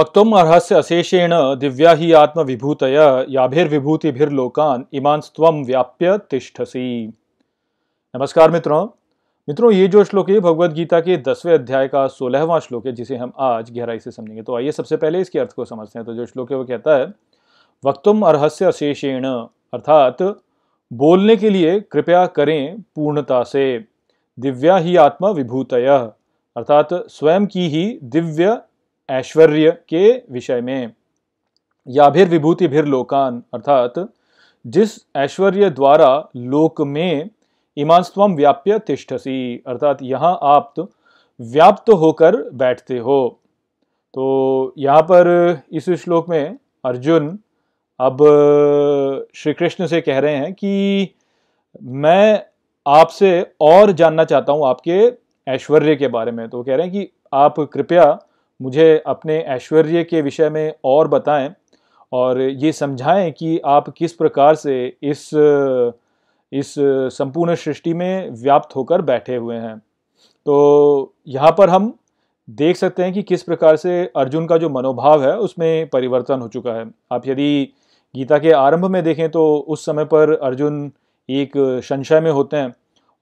वक्त अर्हस्य अशेषेण दिव्या ही आत्म विभूत याभिर्विभूतिर्लोकान इमान स्व व्याप्य तिष्ठसी नमस्कार मित्रों मित्रों ये जो श्लोक है भगवत गीता के दसवें अध्याय का सोलहवां श्लोक है जिसे हम आज गहराई से समझेंगे तो आइए सबसे पहले इसके अर्थ को समझते हैं तो जो श्लोक है वो कहता है वक्तुम अर्हस्य अशेषेण अर्थात बोलने के लिए कृपया करें पूर्णता से दिव्या ही आत्मा विभूतय अर्थात स्वयं की ही दिव्य ऐश्वर्य के विषय में या फिर विभूति भिर लोकान अर्थात जिस ऐश्वर्य द्वारा लोक में इमांस्तम व्याप्य तिष्ठसी अर्थात यहाँ आप तो व्याप्त होकर बैठते हो तो यहाँ पर इस श्लोक में अर्जुन अब श्री कृष्ण से कह रहे हैं कि मैं आपसे और जानना चाहता हूँ आपके ऐश्वर्य के बारे में तो कह रहे हैं कि आप कृपया मुझे अपने ऐश्वर्य के विषय में और बताएं और ये समझाएं कि आप किस प्रकार से इस इस संपूर्ण सृष्टि में व्याप्त होकर बैठे हुए हैं तो यहाँ पर हम देख सकते हैं कि किस प्रकार से अर्जुन का जो मनोभाव है उसमें परिवर्तन हो चुका है आप यदि गीता के आरंभ में देखें तो उस समय पर अर्जुन एक संशय में होते हैं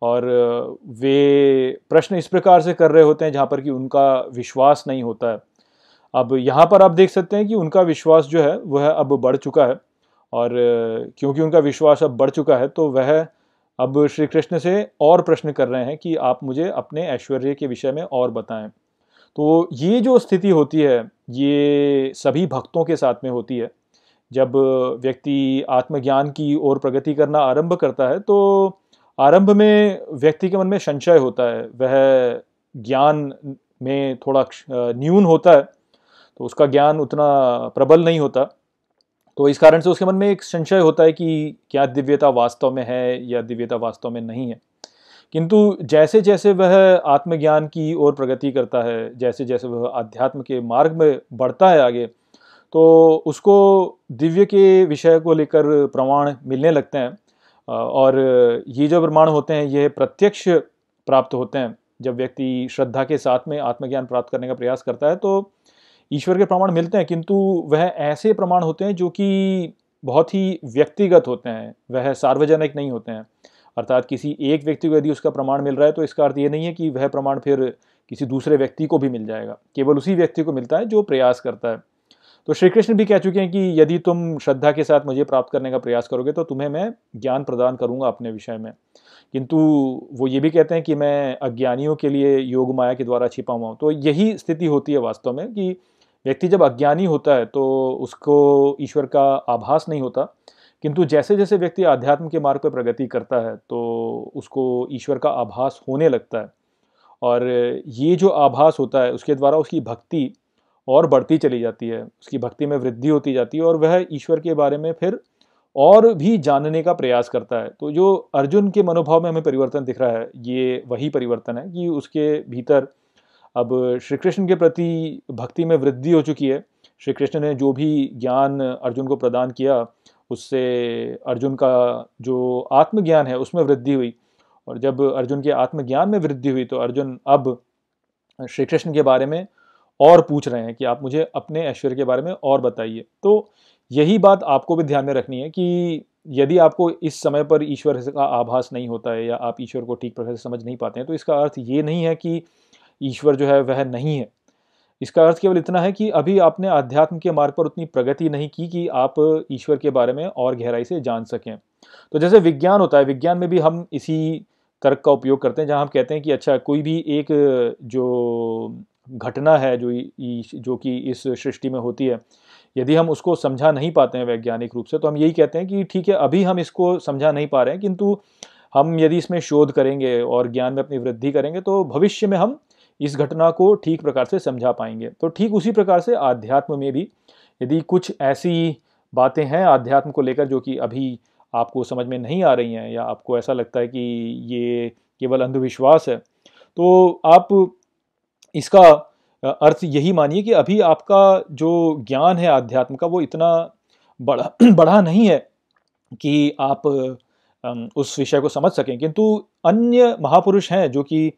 और वे प्रश्न इस प्रकार से कर रहे होते हैं जहाँ पर कि उनका विश्वास नहीं होता है अब यहाँ पर आप देख सकते हैं कि उनका विश्वास जो है वह अब बढ़ चुका है और क्योंकि उनका विश्वास अब बढ़ चुका है तो वह अब श्री कृष्ण से और प्रश्न कर रहे हैं कि आप मुझे अपने ऐश्वर्य के विषय में और बताएं तो ये जो स्थिति होती है ये सभी भक्तों के साथ में होती है जब व्यक्ति आत्मज्ञान की ओर प्रगति करना आरंभ करता है तो आरंभ में व्यक्ति के मन में संशय होता है वह ज्ञान में थोड़ा न्यून होता है तो उसका ज्ञान उतना प्रबल नहीं होता तो इस कारण से उसके मन में एक संशय होता है कि क्या दिव्यता वास्तव में है या दिव्यता वास्तव में नहीं है किंतु जैसे जैसे वह आत्मज्ञान की ओर प्रगति करता है जैसे जैसे वह आध्यात्म के मार्ग में बढ़ता है आगे तो उसको दिव्य के विषय को लेकर प्रमाण मिलने लगते हैं और ये जो प्रमाण होते हैं ये प्रत्यक्ष प्राप्त होते हैं जब व्यक्ति श्रद्धा के साथ में आत्मज्ञान प्राप्त करने का प्रयास करता है तो ईश्वर के प्रमाण मिलते हैं किंतु वह ऐसे प्रमाण होते हैं जो कि बहुत ही व्यक्तिगत होते हैं वह सार्वजनिक नहीं होते हैं अर्थात किसी एक व्यक्ति को यदि उसका प्रमाण मिल रहा है तो इसका अर्थ ये नहीं है कि वह प्रमाण फिर किसी दूसरे व्यक्ति को भी मिल जाएगा केवल उसी व्यक्ति को मिलता है जो प्रयास करता है तो श्री कृष्ण भी कह चुके हैं कि यदि तुम श्रद्धा के साथ मुझे प्राप्त करने का प्रयास करोगे तो तुम्हें मैं ज्ञान प्रदान करूंगा अपने विषय में किंतु वो ये भी कहते हैं कि मैं अज्ञानियों के लिए योग माया के द्वारा छिपा हुआ हूँ तो यही स्थिति होती है वास्तव में कि व्यक्ति जब अज्ञानी होता है तो उसको ईश्वर का आभास नहीं होता किंतु जैसे जैसे व्यक्ति आध्यात्म के मार्ग पर प्रगति करता है तो उसको ईश्वर का आभास होने लगता है और ये जो आभास होता है उसके द्वारा उसकी भक्ति और बढ़ती चली जाती है उसकी भक्ति में वृद्धि होती जाती है और वह ईश्वर के बारे में फिर और भी जानने का प्रयास करता है तो जो अर्जुन के मनोभाव में हमें परिवर्तन दिख रहा है ये वही परिवर्तन है कि उसके भीतर अब श्री कृष्ण के प्रति भक्ति में वृद्धि हो चुकी है श्री कृष्ण ने जो भी ज्ञान अर्जुन को प्रदान किया उससे अर्जुन का जो आत्मज्ञान है उसमें वृद्धि हुई और जब अर्जुन के आत्मज्ञान में वृद्धि हुई तो अर्जुन अब श्री कृष्ण के बारे में और पूछ रहे हैं कि आप मुझे अपने ऐश्वर्य के बारे में और बताइए तो यही बात आपको भी ध्यान में रखनी है कि यदि आपको इस समय पर ईश्वर का आभास नहीं होता है या आप ईश्वर को ठीक प्रकार से समझ नहीं पाते हैं तो इसका अर्थ ये नहीं है कि ईश्वर जो है वह नहीं है इसका अर्थ केवल इतना है कि अभी आपने अध्यात्म के मार्ग पर उतनी प्रगति नहीं की कि आप ईश्वर के बारे में और गहराई से जान सकें तो जैसे विज्ञान होता है विज्ञान में भी हम इसी तर्क का उपयोग करते हैं जहाँ हम कहते हैं कि अच्छा कोई भी एक जो घटना है जो जो कि इस सृष्टि में होती है यदि हम उसको समझा नहीं पाते हैं वैज्ञानिक रूप से तो हम यही कहते हैं कि ठीक है अभी हम इसको समझा नहीं पा रहे हैं किंतु हम यदि इसमें शोध करेंगे और ज्ञान में अपनी वृद्धि करेंगे तो भविष्य में हम इस घटना को ठीक प्रकार से समझा पाएंगे तो ठीक उसी प्रकार से आध्यात्म में भी यदि कुछ ऐसी बातें हैं आध्यात्म को लेकर जो कि अभी आपको समझ में नहीं आ रही हैं या आपको ऐसा लगता है कि ये केवल अंधविश्वास है तो आप इसका अर्थ यही मानिए कि अभी आपका जो ज्ञान है आध्यात्म का वो इतना बड़ा बढ़ा नहीं है कि आप उस विषय को समझ सकें किंतु अन्य महापुरुष हैं जो कि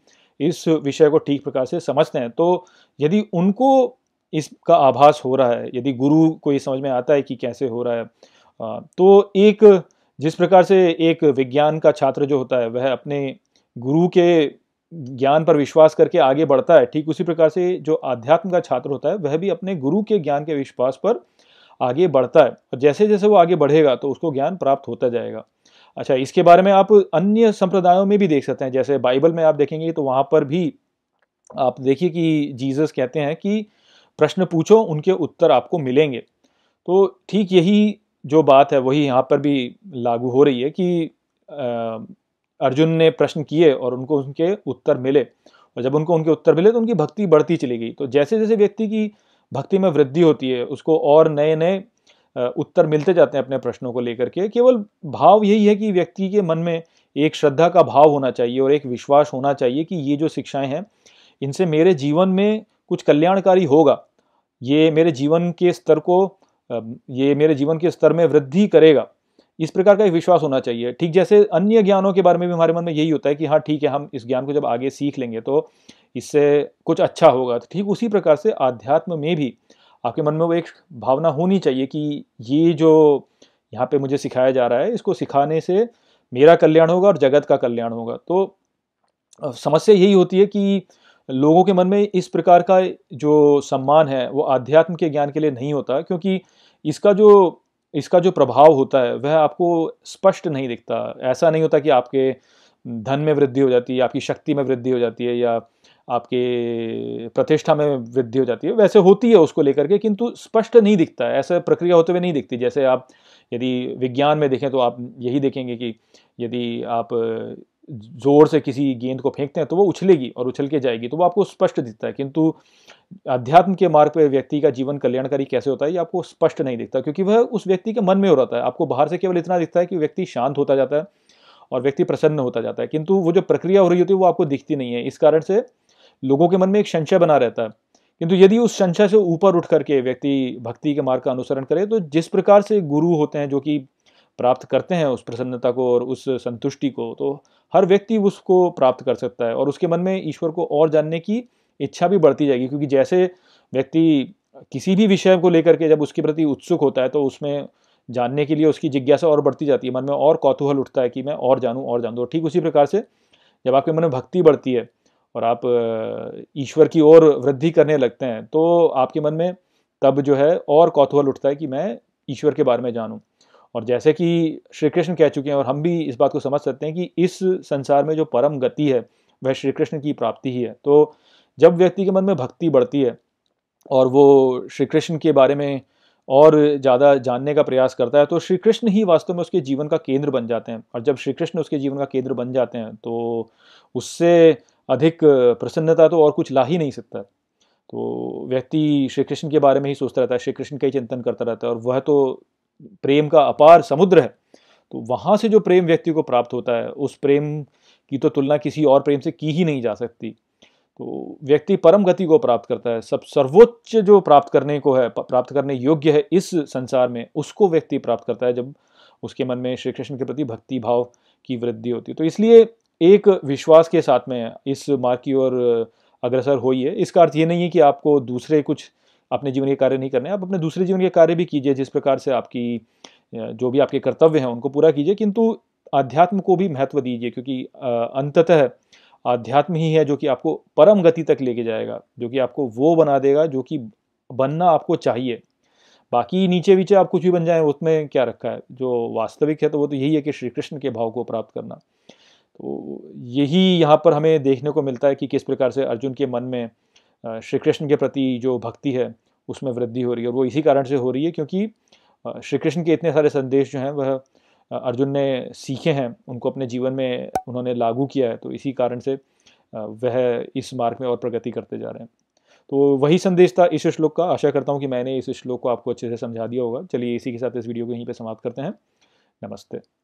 इस विषय को ठीक प्रकार से समझते हैं तो यदि उनको इसका आभास हो रहा है यदि गुरु को ये समझ में आता है कि कैसे हो रहा है तो एक जिस प्रकार से एक विज्ञान का छात्र जो होता है वह अपने गुरु के ज्ञान पर विश्वास करके आगे बढ़ता है ठीक उसी प्रकार से जो आध्यात्म का छात्र होता है वह भी अपने गुरु के ज्ञान के विश्वास पर आगे बढ़ता है और जैसे जैसे वो आगे बढ़ेगा तो उसको ज्ञान प्राप्त होता जाएगा अच्छा इसके बारे में आप अन्य संप्रदायों में भी देख सकते हैं जैसे बाइबल में आप देखेंगे तो वहाँ पर भी आप देखिए कि जीसस कहते हैं कि प्रश्न पूछो उनके उत्तर आपको मिलेंगे तो ठीक यही जो बात है वही यहाँ पर भी लागू हो रही है कि अर्जुन ने प्रश्न किए और उनको उनके उत्तर मिले और जब उनको उनके उत्तर मिले तो उनकी भक्ति बढ़ती चली गई तो जैसे जैसे व्यक्ति की भक्ति में वृद्धि होती है उसको और नए नए उत्तर मिलते जाते हैं अपने प्रश्नों को लेकर के केवल भाव यही है कि व्यक्ति के मन में एक श्रद्धा का भाव होना चाहिए और एक विश्वास होना चाहिए कि ये जो शिक्षाएं हैं इनसे मेरे जीवन में कुछ कल्याणकारी होगा ये मेरे जीवन के स्तर को ये मेरे जीवन के स्तर में वृद्धि करेगा इस प्रकार का एक विश्वास होना चाहिए ठीक जैसे अन्य ज्ञानों के बारे में भी हमारे मन में यही होता है कि हाँ ठीक है हम इस ज्ञान को जब आगे सीख लेंगे तो इससे कुछ अच्छा होगा तो ठीक उसी प्रकार से आध्यात्म में भी आपके मन में वो एक भावना होनी चाहिए कि ये जो यहाँ पे मुझे सिखाया जा रहा है इसको सिखाने से मेरा कल्याण होगा और जगत का कल्याण होगा तो समस्या यही होती है कि लोगों के मन में इस प्रकार का जो सम्मान है वो आध्यात्म के ज्ञान के लिए नहीं होता क्योंकि इसका जो इसका जो प्रभाव होता है वह आपको स्पष्ट नहीं दिखता ऐसा नहीं होता कि आपके धन में वृद्धि हो जाती है आपकी शक्ति में वृद्धि हो जाती है या आपके प्रतिष्ठा में वृद्धि हो जाती है वैसे होती है उसको लेकर के किंतु स्पष्ट नहीं दिखता है ऐसा प्रक्रिया होते हुए नहीं दिखती जैसे आप यदि विज्ञान में देखें तो आप यही देखेंगे कि यदि आप ज़ोर से किसी गेंद को फेंकते हैं तो वो उछलेगी और उछल के जाएगी तो वो आपको स्पष्ट दिखता है किंतु अध्यात्म के मार्ग पर व्यक्ति का जीवन कल्याणकारी कैसे होता है ये आपको स्पष्ट नहीं दिखता क्योंकि वह उस व्यक्ति के मन में हो रहा है आपको बाहर से केवल इतना दिखता है कि व्यक्ति शांत होता जाता है और व्यक्ति प्रसन्न होता जाता है किंतु वो जो प्रक्रिया हो रही होती है वो आपको दिखती नहीं है इस कारण से लोगों के मन में एक संशय बना रहता है किंतु यदि उस संशय से ऊपर उठ करके व्यक्ति भक्ति के मार्ग का अनुसरण करे तो जिस प्रकार से गुरु होते हैं जो कि प्राप्त करते हैं उस प्रसन्नता को और उस संतुष्टि को तो हर व्यक्ति उसको प्राप्त कर सकता है और उसके मन में ईश्वर को और जानने की इच्छा भी बढ़ती जाएगी क्योंकि जैसे व्यक्ति किसी भी विषय को लेकर के जब उसके प्रति उत्सुक होता है तो उसमें जानने के लिए उसकी जिज्ञासा और बढ़ती जाती है मन में और कौतूहल उठता है कि मैं और जानूँ और जानूँ तो ठीक उसी प्रकार से जब आपके मन में भक्ति बढ़ती है और आप ईश्वर की ओर वृद्धि करने लगते हैं तो आपके मन में तब जो है और कौतूहल उठता है कि मैं ईश्वर के बारे में जानूँ और जैसे कि श्री कृष्ण कह चुके हैं और हम भी इस बात को समझ सकते हैं कि इस संसार में जो परम गति है वह श्री कृष्ण की प्राप्ति ही है तो जब व्यक्ति के मन में भक्ति बढ़ती है और वो श्री कृष्ण के बारे में और ज़्यादा जानने का प्रयास करता है तो श्री कृष्ण ही वास्तव में उसके जीवन का केंद्र बन जाते हैं और जब श्री कृष्ण उसके जीवन का केंद्र बन जाते हैं तो उससे अधिक प्रसन्नता तो और कुछ ला ही नहीं सकता तो व्यक्ति श्री कृष्ण के बारे में ही सोचता रहता है श्री कृष्ण का ही चिंतन करता रहता है और वह तो प्रेम का अपार समुद्र है तो वहाँ से जो प्रेम व्यक्ति को प्राप्त होता है उस प्रेम की तो तुलना किसी और प्रेम से की ही नहीं जा सकती तो व्यक्ति परम गति को प्राप्त करता है सब सर्वोच्च जो प्राप्त करने को है प्राप्त करने योग्य है इस संसार में उसको व्यक्ति प्राप्त करता है जब उसके मन में श्री कृष्ण के प्रति भक्ति भाव की वृद्धि होती है तो इसलिए एक विश्वास के साथ में इस मार्ग की ओर अग्रसर होइए इसका अर्थ ये नहीं है कि आपको दूसरे कुछ अपने जीवन के कार्य नहीं करने आप अपने दूसरे जीवन के कार्य भी कीजिए जिस प्रकार से आपकी जो भी आपके कर्तव्य हैं उनको पूरा कीजिए किंतु आध्यात्म को भी महत्व दीजिए क्योंकि अंततः आध्यात्म ही है जो कि आपको परम गति तक लेके जाएगा जो कि आपको वो बना देगा जो कि बनना आपको चाहिए बाकी नीचे वीचे आप कुछ भी बन जाए उसमें क्या रखा है जो वास्तविक है तो वो तो यही है कि श्री कृष्ण के भाव को प्राप्त करना तो यही यहाँ पर हमें देखने को मिलता है कि किस प्रकार से अर्जुन के मन में श्री कृष्ण के प्रति जो भक्ति है उसमें वृद्धि हो रही है और वो इसी कारण से हो रही है क्योंकि श्री कृष्ण के इतने सारे संदेश जो हैं वह अर्जुन ने सीखे हैं उनको अपने जीवन में उन्होंने लागू किया है तो इसी कारण से वह इस मार्ग में और प्रगति करते जा रहे हैं तो वही संदेश था इस श्लोक का आशा करता हूँ कि मैंने इस श्लोक को आपको अच्छे से समझा दिया होगा चलिए इसी के साथ इस वीडियो को यहीं पर समाप्त करते हैं नमस्ते